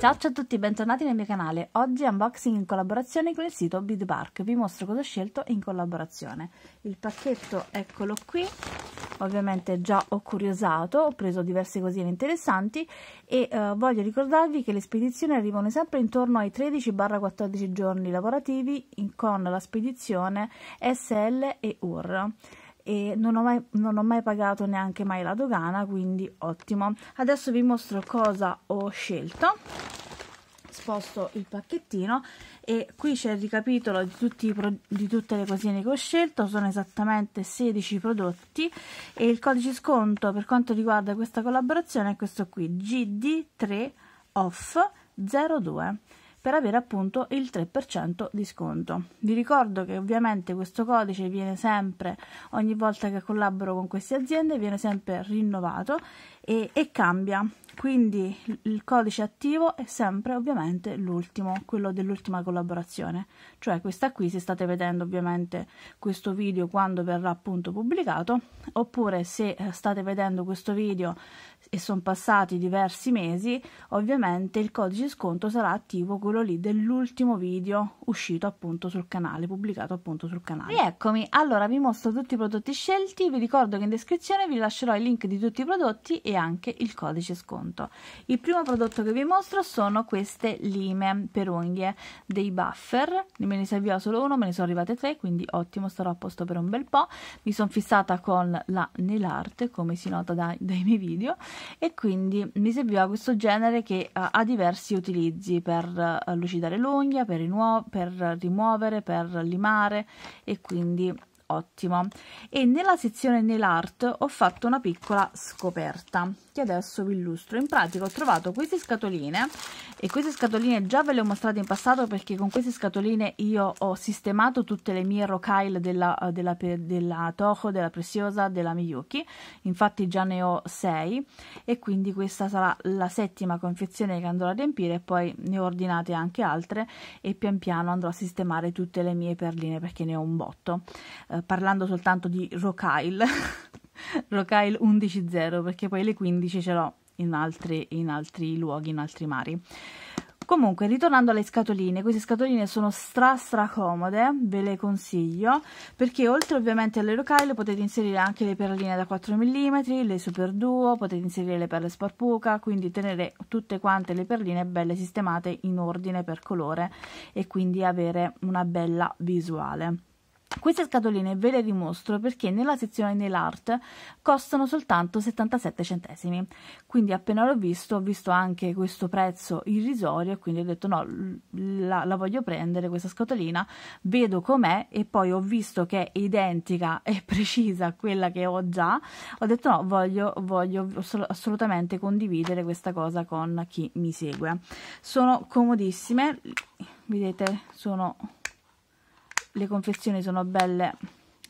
Ciao, ciao a tutti, bentornati nel mio canale. Oggi unboxing in collaborazione con il sito Bidbark. Vi mostro cosa ho scelto in collaborazione. Il pacchetto eccolo qui, ovviamente già ho curiosato, ho preso diverse cosine interessanti e eh, voglio ricordarvi che le spedizioni arrivano sempre intorno ai 13-14 giorni lavorativi in, con la spedizione SL e UR. E non ho, mai, non ho mai pagato neanche mai la dogana quindi ottimo adesso vi mostro cosa ho scelto sposto il pacchettino e qui c'è il ricapitolo di, tutti pro, di tutte le cosine che ho scelto, sono esattamente 16 prodotti e il codice sconto per quanto riguarda questa collaborazione è questo qui, GD3OFF02 per avere appunto il 3% di sconto. Vi ricordo che ovviamente questo codice viene sempre, ogni volta che collaboro con queste aziende, viene sempre rinnovato e, e cambia quindi il codice attivo è sempre ovviamente l'ultimo, quello dell'ultima collaborazione, cioè questa qui se state vedendo ovviamente questo video quando verrà appunto pubblicato, oppure se eh, state vedendo questo video e sono passati diversi mesi, ovviamente il codice sconto sarà attivo quello lì dell'ultimo video uscito appunto sul canale, pubblicato appunto sul canale. E eccomi, allora vi mostro tutti i prodotti scelti, vi ricordo che in descrizione vi lascerò i link di tutti i prodotti e anche il codice sconto sconto. Il primo prodotto che vi mostro sono queste lime per unghie dei buffer, me ne serviva solo uno, me ne sono arrivate tre, quindi ottimo, starò a posto per un bel po'. Mi sono fissata con la nail art, come si nota dai, dai miei video, e quindi mi serviva questo genere che uh, ha diversi utilizzi per uh, lucidare l'unghia, per, per rimuovere, per limare e quindi ottimo e nella sezione nail art ho fatto una piccola scoperta che adesso vi illustro in pratica ho trovato queste scatoline e queste scatoline già ve le ho mostrate in passato perché con queste scatoline io ho sistemato tutte le mie rocaille della, della, della Toho, della Preziosa, della Miyuki infatti già ne ho 6 e quindi questa sarà la settima confezione che andrò a riempire e poi ne ho ordinate anche altre e pian piano andrò a sistemare tutte le mie perline perché ne ho un botto eh, parlando soltanto di Rocaille, Rocaille 11.0, perché poi le 15 ce l'ho in altri, in altri luoghi, in altri mari. Comunque, ritornando alle scatoline, queste scatoline sono stra stra comode, ve le consiglio, perché oltre ovviamente alle rocaille potete inserire anche le perline da 4 mm, le super duo, potete inserire le perle sporpuca, quindi tenere tutte quante le perline belle sistemate in ordine per colore e quindi avere una bella visuale. Queste scatoline ve le dimostro perché nella sezione nail costano soltanto 77 centesimi, quindi appena l'ho visto ho visto anche questo prezzo irrisorio e quindi ho detto no, la, la voglio prendere questa scatolina, vedo com'è e poi ho visto che è identica e precisa a quella che ho già, ho detto no, voglio, voglio assolutamente condividere questa cosa con chi mi segue. Sono comodissime, vedete sono le confezioni sono belle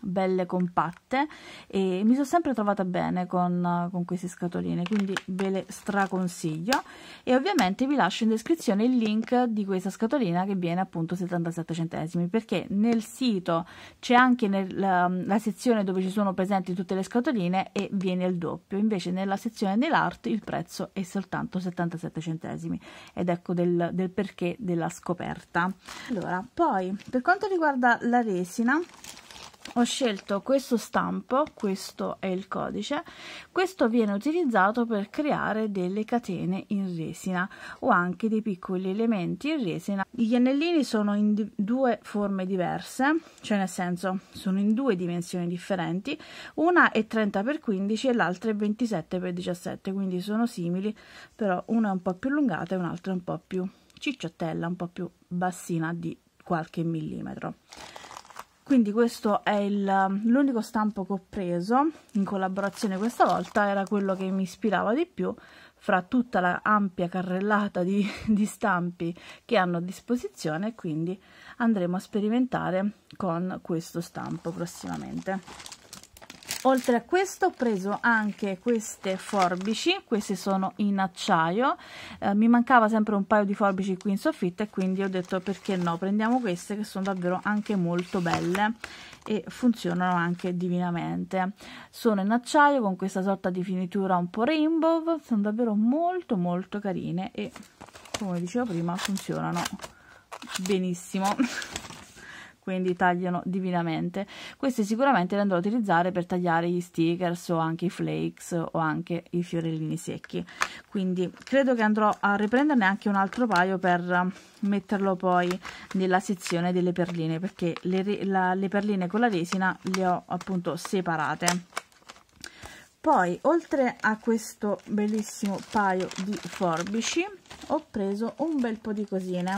belle compatte e mi sono sempre trovata bene con, con queste scatoline quindi ve le straconsiglio e ovviamente vi lascio in descrizione il link di questa scatolina che viene appunto 77 centesimi perché nel sito c'è anche nel, la, um, la sezione dove ci sono presenti tutte le scatoline e viene il doppio invece nella sezione dell'art il prezzo è soltanto 77 centesimi ed ecco del, del perché della scoperta allora poi per quanto riguarda la resina ho scelto questo stampo, questo è il codice, questo viene utilizzato per creare delle catene in resina o anche dei piccoli elementi in resina. Gli anellini sono in due forme diverse, cioè nel senso sono in due dimensioni differenti, una è 30x15 e l'altra è 27x17, quindi sono simili, però una è un po' più allungata e un'altra è un po' più cicciottella, un po' più bassina di qualche millimetro quindi questo è um, l'unico stampo che ho preso in collaborazione questa volta era quello che mi ispirava di più fra tutta l'ampia carrellata di, di stampi che hanno a disposizione quindi andremo a sperimentare con questo stampo prossimamente oltre a questo ho preso anche queste forbici queste sono in acciaio eh, mi mancava sempre un paio di forbici qui in soffitta e quindi ho detto perché no prendiamo queste che sono davvero anche molto belle e funzionano anche divinamente sono in acciaio con questa sorta di finitura un po' rainbow sono davvero molto molto carine e come dicevo prima funzionano benissimo quindi tagliano divinamente. Queste sicuramente le andrò a utilizzare per tagliare gli stickers o anche i flakes o anche i fiorellini secchi. Quindi credo che andrò a riprenderne anche un altro paio per um, metterlo poi nella sezione delle perline perché le, la, le perline con la resina le ho appunto separate. Poi, oltre a questo bellissimo paio di forbici, ho preso un bel po' di cosine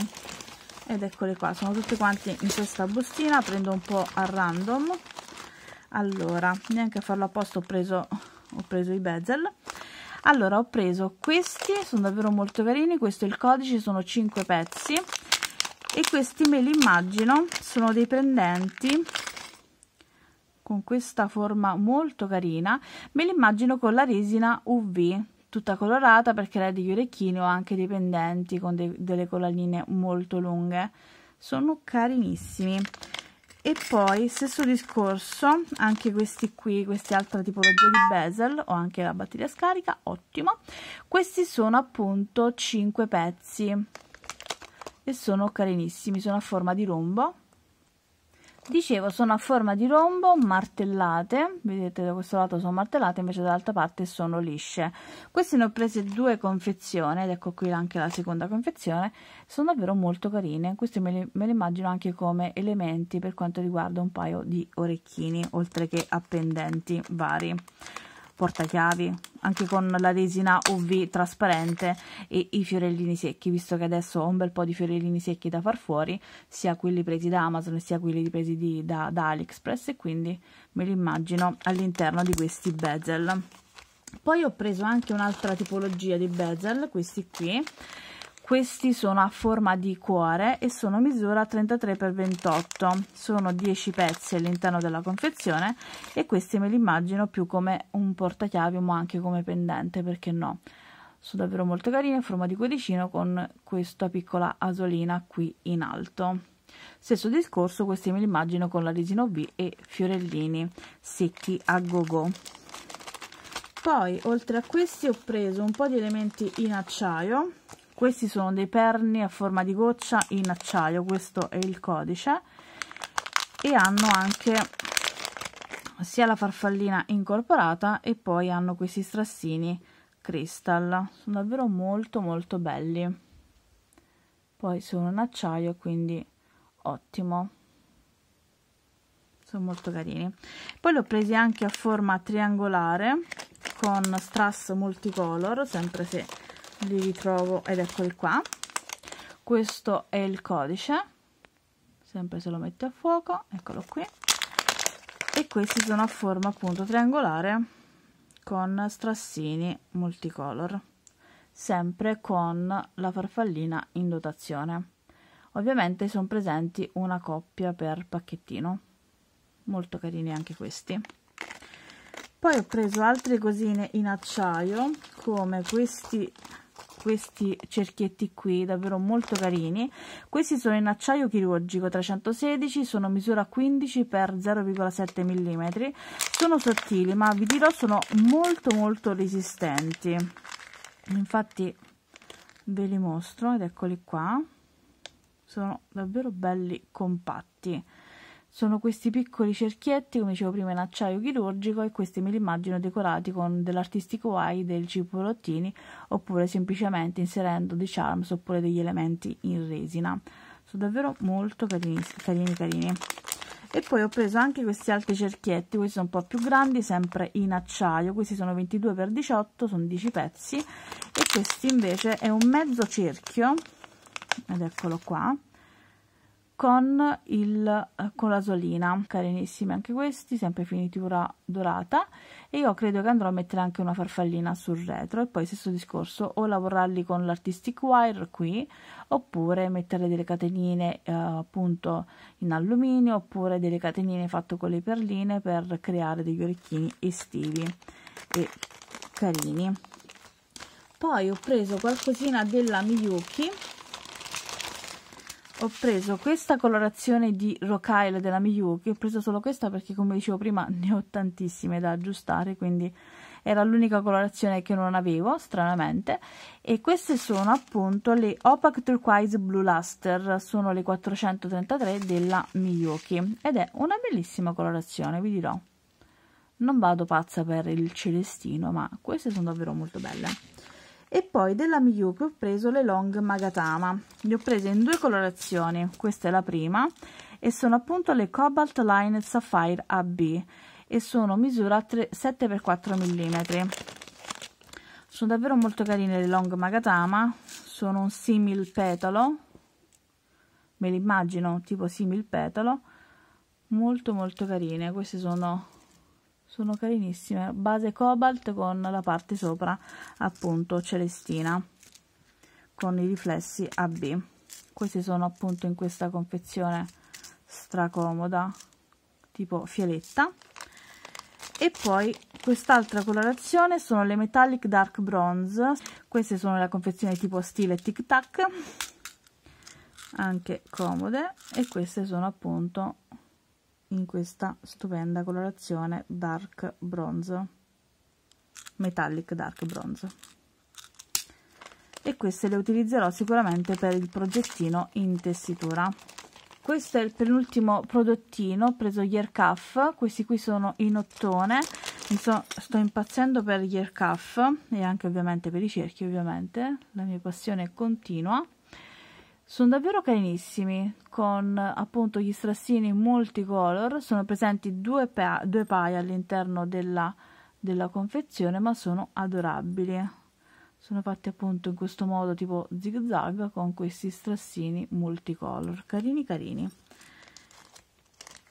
ed eccole qua sono tutte quante in questa bustina prendo un po' a random allora neanche a farlo apposta ho preso ho preso i bezel allora ho preso questi sono davvero molto carini questo è il codice sono 5 pezzi e questi me li immagino sono dei pendenti con questa forma molto carina me li immagino con la resina UV tutta colorata perché lei ha degli orecchini o anche dei pendenti con de delle collanine molto lunghe sono carinissimi e poi stesso discorso anche questi qui questi altre tipologie di bezel o anche la batteria scarica ottimo questi sono appunto 5 pezzi e sono carinissimi sono a forma di rombo dicevo sono a forma di rombo martellate vedete da questo lato sono martellate invece dall'altra parte sono lisce queste ne ho prese due confezioni ed ecco qui anche la seconda confezione sono davvero molto carine queste me le, me le immagino anche come elementi per quanto riguarda un paio di orecchini oltre che a pendenti vari portachiavi anche con la resina UV trasparente e i fiorellini secchi visto che adesso ho un bel po' di fiorellini secchi da far fuori sia quelli presi da Amazon sia quelli presi di, da, da AliExpress e quindi me li immagino all'interno di questi bezel poi ho preso anche un'altra tipologia di bezel questi qui questi sono a forma di cuore e sono misura 33 x 28 sono 10 pezzi all'interno della confezione e questi me li immagino più come un portachiavi ma anche come pendente perché no sono davvero molto carine in forma di codicino con questa piccola asolina qui in alto stesso discorso questi me li immagino con la resina B e fiorellini secchi a go go poi oltre a questi ho preso un po' di elementi in acciaio questi sono dei perni a forma di goccia in acciaio questo è il codice e hanno anche sia la farfallina incorporata e poi hanno questi strassini crystal sono davvero molto molto belli poi sono in acciaio quindi ottimo sono molto carini poi li ho presi anche a forma triangolare con strass multicolor sempre se li ritrovo ed eccoli qua questo è il codice sempre se lo metto a fuoco eccolo qui e questi sono a forma appunto triangolare con strassini multicolor sempre con la farfallina in dotazione ovviamente sono presenti una coppia per pacchettino molto carini anche questi poi ho preso altre cosine in acciaio come questi questi cerchietti qui davvero molto carini questi sono in acciaio chirurgico 316 sono misura 15 x 0,7 mm sono sottili ma vi dirò sono molto molto resistenti infatti ve li mostro ed eccoli qua sono davvero belli compatti sono questi piccoli cerchietti, come dicevo prima, in acciaio chirurgico e questi me li immagino decorati con dell'artistico AI del Cipolottini oppure semplicemente inserendo dei charms oppure degli elementi in resina. Sono davvero molto carini, carini, carini. E poi ho preso anche questi altri cerchietti, questi sono un po' più grandi, sempre in acciaio, questi sono 22x18, sono 10 pezzi e questo invece è un mezzo cerchio, ed eccolo qua, con, il, eh, con l'asolina, carinissimi anche questi, sempre finitura dorata e io credo che andrò a mettere anche una farfallina sul retro e poi stesso discorso o lavorarli con l'artistic wire qui oppure mettere delle catenine eh, appunto in alluminio oppure delle catenine fatte con le perline per creare degli orecchini estivi e carini poi ho preso qualcosina della Miyuki ho preso questa colorazione di Rocaille della Miyuki, ho preso solo questa perché come dicevo prima ne ho tantissime da aggiustare, quindi era l'unica colorazione che non avevo, stranamente, e queste sono appunto le Opac Turquoise Blue Luster, sono le 433 della Miyuki, ed è una bellissima colorazione, vi dirò. Non vado pazza per il celestino, ma queste sono davvero molto belle e poi della Miyuki ho preso le long magatama le ho prese in due colorazioni questa è la prima e sono appunto le cobalt line sapphire AB e sono misura 7x4 mm sono davvero molto carine le long magatama sono un simil petalo me l'immagino tipo simil petalo molto molto carine queste sono sono carinissime base cobalt con la parte sopra appunto celestina con i riflessi AB queste sono appunto in questa confezione stracomoda tipo fialetta e poi quest'altra colorazione sono le metallic dark bronze queste sono la confezione tipo stile tic tac anche comode e queste sono appunto in questa stupenda colorazione dark bronzo metallic dark bronzo e queste le utilizzerò sicuramente per il progettino in tessitura questo è il penultimo prodottino ho preso gli cuff questi qui sono in ottone so, sto impazzendo per gli cuff e anche ovviamente per i cerchi ovviamente la mia passione continua sono davvero carinissimi con appunto gli strassini multicolor sono presenti due, pa due paia all'interno della, della confezione ma sono adorabili sono fatti appunto in questo modo tipo zig zag con questi strassini multicolor carini carini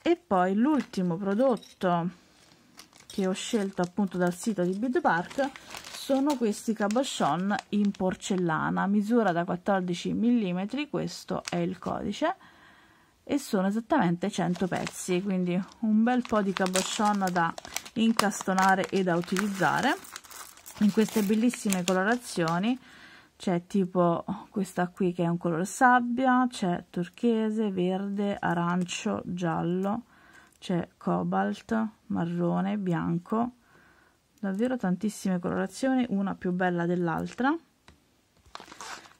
e poi l'ultimo prodotto che ho scelto appunto dal sito di Bid Park sono questi cabochon in porcellana misura da 14 mm questo è il codice e sono esattamente 100 pezzi quindi un bel po' di cabochon da incastonare e da utilizzare in queste bellissime colorazioni c'è tipo questa qui che è un color sabbia c'è turchese, verde, arancio, giallo c'è cobalt, marrone, bianco davvero tantissime colorazioni una più bella dell'altra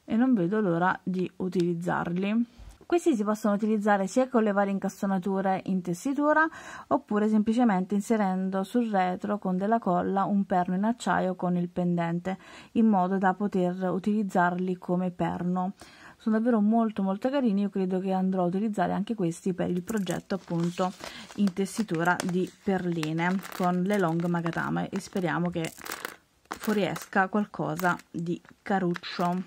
e non vedo l'ora di utilizzarli questi si possono utilizzare sia con le varie incastonature in tessitura oppure semplicemente inserendo sul retro con della colla un perno in acciaio con il pendente in modo da poter utilizzarli come perno sono davvero molto molto carini io credo che andrò a utilizzare anche questi per il progetto appunto in tessitura di perline con le long magatame e speriamo che fuoriesca qualcosa di caruccio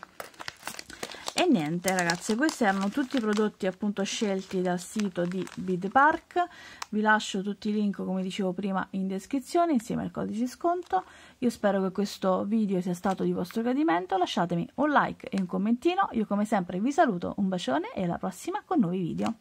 e niente ragazzi questi erano tutti i prodotti appunto scelti dal sito di Bid Park vi lascio tutti i link come dicevo prima in descrizione insieme al codice sconto io spero che questo video sia stato di vostro gradimento lasciatemi un like e un commentino io come sempre vi saluto un bacione e alla prossima con nuovi video